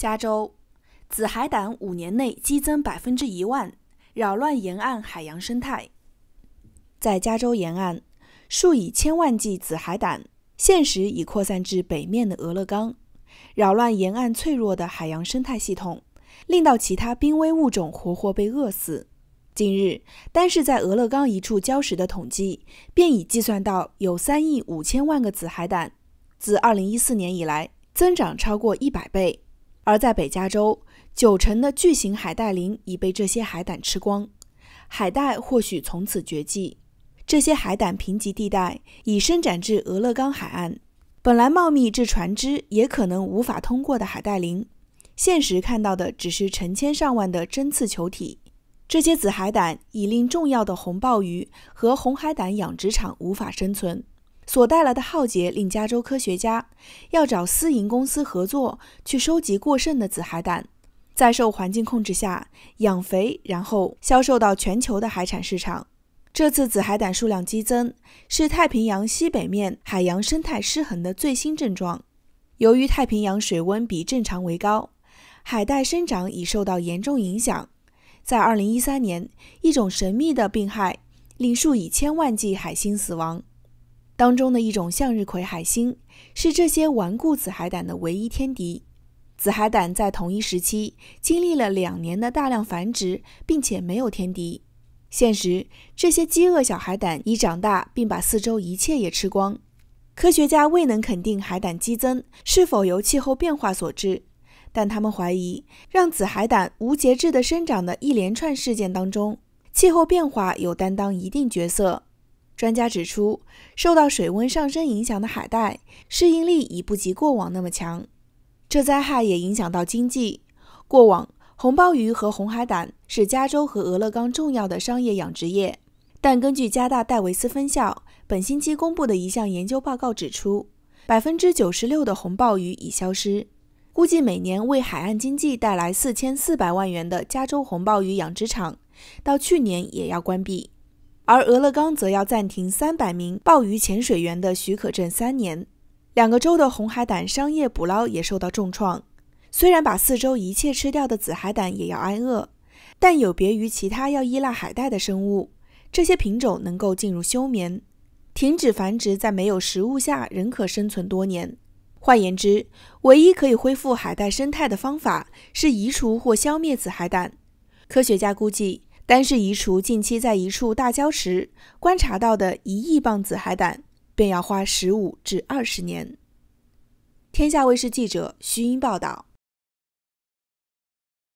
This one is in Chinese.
加州紫海胆五年内激增百分之一万，扰乱沿岸海洋生态。在加州沿岸，数以千万计紫海胆，现时已扩散至北面的俄勒冈，扰乱沿岸脆弱的海洋生态系统，令到其他濒危物种活活被饿死。近日，单是在俄勒冈一处礁石的统计，便已计算到有三亿五千万个紫海胆，自二零一四年以来增长超过一百倍。而在北加州，九成的巨型海带林已被这些海胆吃光，海带或许从此绝迹。这些海胆贫瘠地带已伸展至俄勒冈海岸，本来茂密至船只也可能无法通过的海带林，现实看到的只是成千上万的针刺球体。这些紫海胆已令重要的红鲍鱼和红海胆养殖场无法生存。所带来的浩劫令加州科学家要找私营公司合作，去收集过剩的紫海胆，在受环境控制下养肥，然后销售到全球的海产市场。这次紫海胆数量激增，是太平洋西北面海洋生态失衡的最新症状。由于太平洋水温比正常为高，海带生长已受到严重影响。在2013年，一种神秘的病害令数以千万计海星死亡。当中的一种向日葵海星是这些顽固紫海胆的唯一天敌。紫海胆在同一时期经历了两年的大量繁殖，并且没有天敌。现实，这些饥饿小海胆已长大，并把四周一切也吃光。科学家未能肯定海胆激增是否由气候变化所致，但他们怀疑让紫海胆无节制地生长的一连串事件当中，气候变化有担当一定角色。专家指出，受到水温上升影响的海带适应力已不及过往那么强。这灾害也影响到经济。过往红鲍鱼和红海胆是加州和俄勒冈重要的商业养殖业，但根据加大戴维斯分校本星期公布的一项研究报告指出，百分之九十六的红鲍鱼已消失，估计每年为海岸经济带来四千四百万元的加州红鲍鱼养殖场，到去年也要关闭。而俄勒冈则要暂停三百名鲍鱼潜水员的许可证三年，两个州的红海胆商业捕捞也受到重创。虽然把四周一切吃掉的紫海胆也要挨饿，但有别于其他要依赖海带的生物，这些品种能够进入休眠，停止繁殖，在没有食物下仍可生存多年。换言之，唯一可以恢复海带生态的方法是移除或消灭紫海胆。科学家估计。单是移除近期在一处大礁石观察到的一亿磅紫海胆，便要花十五至二十年。天下卫视记者徐英报道。